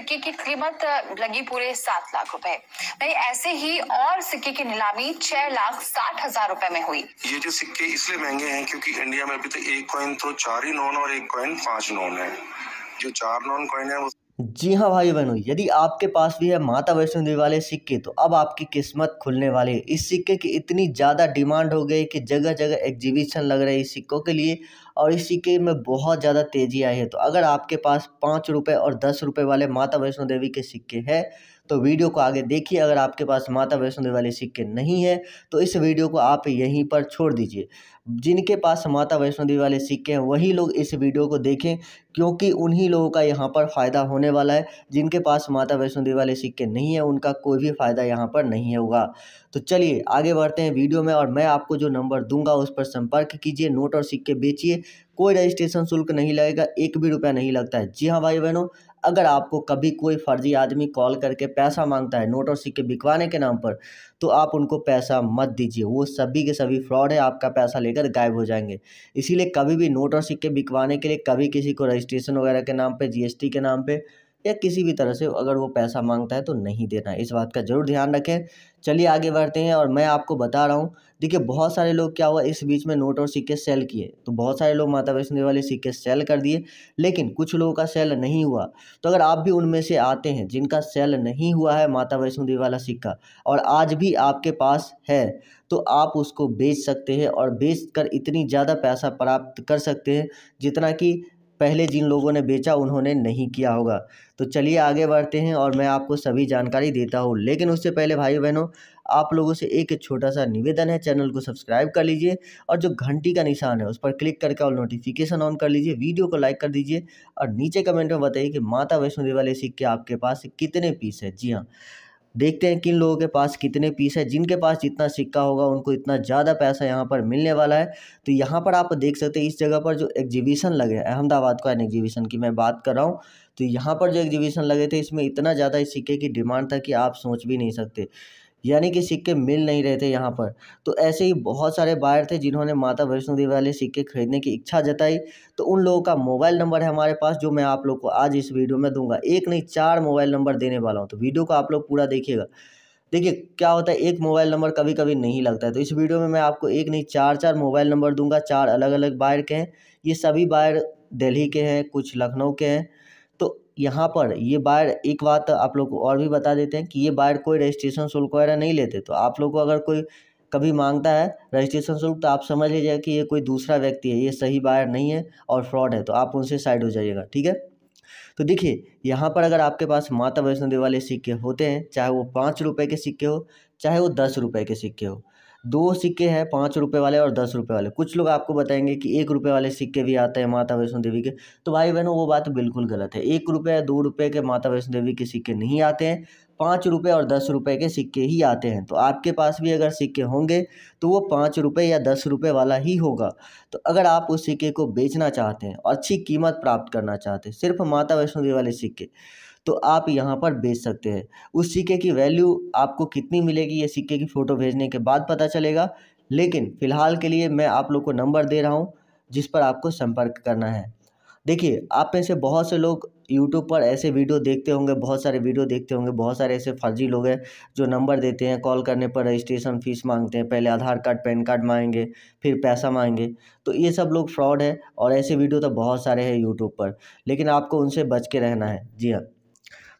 सिक्के की कीमत लगी पूरे सात लाख रुपए वही ऐसे ही और सिक्के की नीलामी छह लाख साठ हजार रूपए में हुई ये जो सिक्के इसलिए महंगे हैं क्योंकि इंडिया में अभी तक तो एक कॉइन तो चार ही नॉन और एक कॉइन पांच नॉन है जो चार नॉन कॉइन है वो जी हाँ भाई बहनों यदि आपके पास भी है माता वैष्णो देवी वाले सिक्के तो अब आपकी किस्मत खुलने वाली है इस सिक्के की इतनी ज़्यादा डिमांड हो गई कि जगह जगह एग्जीबिशन लग रहे हैं इस सिक्कों के लिए और इस सिक्के में बहुत ज़्यादा तेज़ी आई है तो अगर आपके पास पाँच रुपये और दस रुपये वाले माता वैष्णो देवी के सिक्के हैं तो वीडियो को आगे देखिए अगर आपके पास माता वैष्णो देवी वाले सिक्के नहीं है तो इस वीडियो को आप यहीं पर छोड़ दीजिए जिनके पास माता वैष्णो देवी वाले सिक्के हैं वही लोग इस वीडियो को देखें क्योंकि उन्हीं लोगों का यहाँ पर फ़ायदा होने वाला है जिनके पास माता वैष्णो देवी वाले सिक्के नहीं है उनका कोई भी फ़ायदा यहाँ पर नहीं होगा तो चलिए आगे बढ़ते हैं वीडियो में और मैं आपको जो नंबर दूंगा उस पर संपर्क कीजिए नोट और सिक्के बेचिए कोई रजिस्ट्रेशन शुल्क नहीं लगेगा एक भी रुपया नहीं लगता है जी हाँ भाई बहनों अगर आपको कभी कोई फर्जी आदमी कॉल करके पैसा मांगता है नोट और सिक्के बिकवाने के नाम पर तो आप उनको पैसा मत दीजिए वो सभी के सभी फ्रॉड है आपका पैसा लेकर गायब हो जाएंगे इसीलिए कभी भी नोट और सिक्के बिकवाने के लिए कभी किसी को रजिस्ट्रेशन वगैरह के नाम पर जी के नाम पर या किसी भी तरह से अगर वो पैसा मांगता है तो नहीं देना इस बात का ज़रूर ध्यान रखें चलिए आगे बढ़ते हैं और मैं आपको बता रहा हूँ देखिए बहुत सारे लोग क्या हुआ इस बीच में नोट और सिक्के सेल किए तो बहुत सारे लोग माता वैष्णो देवी वाले सिक्के सेल कर दिए लेकिन कुछ लोगों का सेल नहीं हुआ तो अगर आप भी उनमें से आते हैं जिनका सेल नहीं हुआ है माता वैष्णो देवी वाला सिक्का और आज भी आपके पास है तो आप उसको बेच सकते हैं और बेच कर इतनी ज़्यादा पैसा प्राप्त कर सकते हैं जितना कि पहले जिन लोगों ने बेचा उन्होंने नहीं किया होगा तो चलिए आगे बढ़ते हैं और मैं आपको सभी जानकारी देता हूँ लेकिन उससे पहले भाई बहनों आप लोगों से एक छोटा सा निवेदन है चैनल को सब्सक्राइब कर लीजिए और जो घंटी का निशान है उस पर क्लिक करके और नोटिफिकेशन ऑन कर लीजिए वीडियो को लाइक कर दीजिए और नीचे कमेंट में बताइए कि माता वैष्णो देवी वाले सिक्के आपके पास कितने पीस है जी हाँ देखते हैं किन लोगों के पास कितने पीस है जिनके पास जितना सिक्का होगा उनको इतना ज़्यादा पैसा यहाँ पर मिलने वाला है तो यहाँ पर आप देख सकते हैं इस जगह पर जो एग्जीबिशन लगे हैं अहमदाबाद का एन एग्जीबिशन की मैं बात कर रहा हूँ तो यहाँ पर जो एग्जीबिशन लगे थे इसमें इतना ज़्यादा इस सिक्के की डिमांड था कि आप सोच भी नहीं सकते यानी कि सिक्के मिल नहीं रहे थे यहाँ पर तो ऐसे ही बहुत सारे बायर थे जिन्होंने माता वैष्णो देवी वाले सिक्के खरीदने की इच्छा जताई तो उन लोगों का मोबाइल नंबर है हमारे पास जो मैं आप लोग को आज इस वीडियो में दूंगा एक नहीं चार मोबाइल नंबर देने वाला हूँ तो वीडियो को आप लोग पूरा देखिएगा देखिए क्या होता है एक मोबाइल नंबर कभी कभी नहीं लगता है तो इस वीडियो में मैं आपको एक नहीं चार चार मोबाइल नंबर दूंगा चार अलग अलग बायर के हैं ये सभी बायर दिल्ली के हैं कुछ लखनऊ के हैं यहाँ पर ये बायर एक बात आप लोग को और भी बता देते हैं कि ये बायर कोई रजिस्ट्रेशन शुल्क वगैरह नहीं लेते तो आप लोग को अगर कोई कभी मांगता है रजिस्ट्रेशन शुल्क तो आप समझ लीजिए कि ये कोई दूसरा व्यक्ति है ये सही बायर नहीं है और फ्रॉड है तो आप उनसे साइड हो जाइएगा ठीक है तो देखिए यहाँ पर अगर आपके पास माता वैष्णो देवी वाले सिक्के होते हैं चाहे वो पाँच रुपये के सिक्के हो चाहे वो दस रुपये के सिक्के हो दो सिक्के हैं पाँच रुपये वाले और दस रुपये वाले कुछ लोग आपको बताएंगे कि एक रुपये वाले सिक्के भी आते हैं माता वैष्णो देवी के तो भाई बहनों वो बात बिल्कुल गलत है एक रुपये दो रुपये के माता वैष्णो देवी के सिक्के नहीं आते हैं पाँच रुपये और दस रुपये के सिक्के ही आते हैं तो आपके पास भी अगर सिक्के होंगे तो वो पाँच रुपये या दस रुपये वाला ही होगा तो अगर आप उस सिक्के को बेचना चाहते हैं और अच्छी कीमत प्राप्त करना चाहते हैं सिर्फ माता वैष्णो देवी वाले सिक्के तो आप यहाँ पर बेच सकते हैं उस सिक्के की वैल्यू आपको कितनी मिलेगी ये सिक्के की फ़ोटो भेजने के बाद पता चलेगा लेकिन फ़िलहाल के लिए मैं आप लोग को नंबर दे रहा हूँ जिस पर आपको संपर्क करना है देखिए आप में से बहुत से लोग यूट्यूब पर ऐसे वीडियो देखते होंगे बहुत सारे वीडियो देखते होंगे बहुत सारे ऐसे फर्जी लोग हैं जो नंबर देते हैं कॉल करने पर रजिस्ट्रेशन फ़ीस मांगते हैं पहले आधार कार्ड पैन कार्ड मांगेंगे फिर पैसा मांगेंगे तो ये सब लोग फ्रॉड है और ऐसे वीडियो तो बहुत सारे हैं यूट्यूब पर लेकिन आपको उनसे बच के रहना है जी हाँ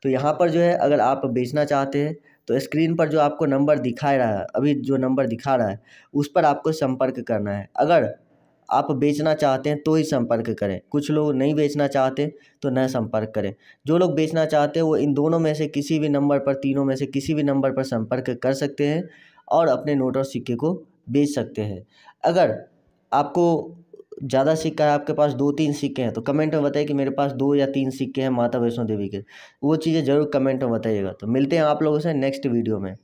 तो यहाँ पर जो है अगर आप बेचना चाहते हैं तो स्क्रीन पर जो आपको नंबर दिखा रहा है अभी जो नंबर दिखा रहा है उस पर आपको संपर्क करना है अगर आप बेचना चाहते हैं तो ही संपर्क करें कुछ लोग नहीं बेचना चाहते तो न संपर्क करें जो लोग बेचना चाहते हैं वो इन दोनों में से किसी भी नंबर पर तीनों में से किसी भी नंबर पर संपर्क कर सकते हैं और अपने नोट और सिक्के को बेच सकते हैं अगर आपको ज़्यादा सिक्का है आपके पास दो तीन सिक्के हैं तो कमेंट में बताइए कि मेरे पास दो या तीन सिक्के हैं माता वैष्णो देवी के वो चीज़ें ज़रूर कमेंट में बताइएगा तो मिलते हैं आप लोगों से नेक्स्ट वीडियो में